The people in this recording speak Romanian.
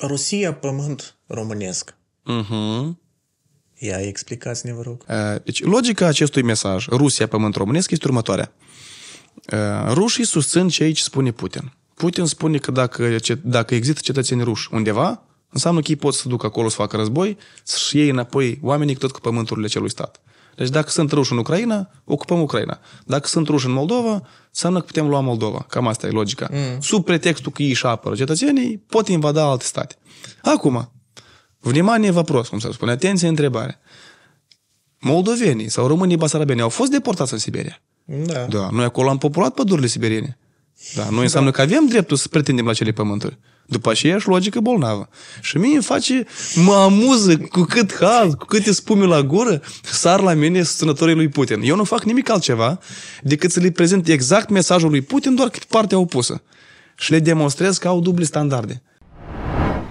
Rusia, pământ românesc. Uh-huh. Ia, explicați-ne, vă rog. Deci, logica acestui mesaj, Rusia, pământ românesc, este următoarea. Rușii susțin ce aici spune Putin. Putin spune că dacă, dacă există cetățeni ruși undeva, înseamnă că ei pot să ducă acolo să facă război, și iei înapoi oamenii tot cu pământurile acelui stat. Deci dacă sunt ruși în Ucraina, ocupăm Ucraina. Dacă sunt ruși în Moldova, înseamnă că putem lua Moldova. Cam asta e logica. Mm. Sub pretextul că ei își apără cetățenii, pot invada alte state. Acum, vнимanie văpros, cum se spune, atenție întrebare. Moldovenii sau românii basarabeni au fost deportați în Siberia. Da. da. Noi acolo am populat pădurile siberiene. Da, nu înseamnă da. că avem dreptul să pretindem la cele pământuri. După aceeași logică bolnavă. Și mie îmi face, mă amuză cu cât haz, cu cât spumi la gură, sar la mine susținătorii lui Putin. Eu nu fac nimic altceva decât să le prezint exact mesajul lui Putin, doar că partea opusă. Și le demonstrez că au duble standarde.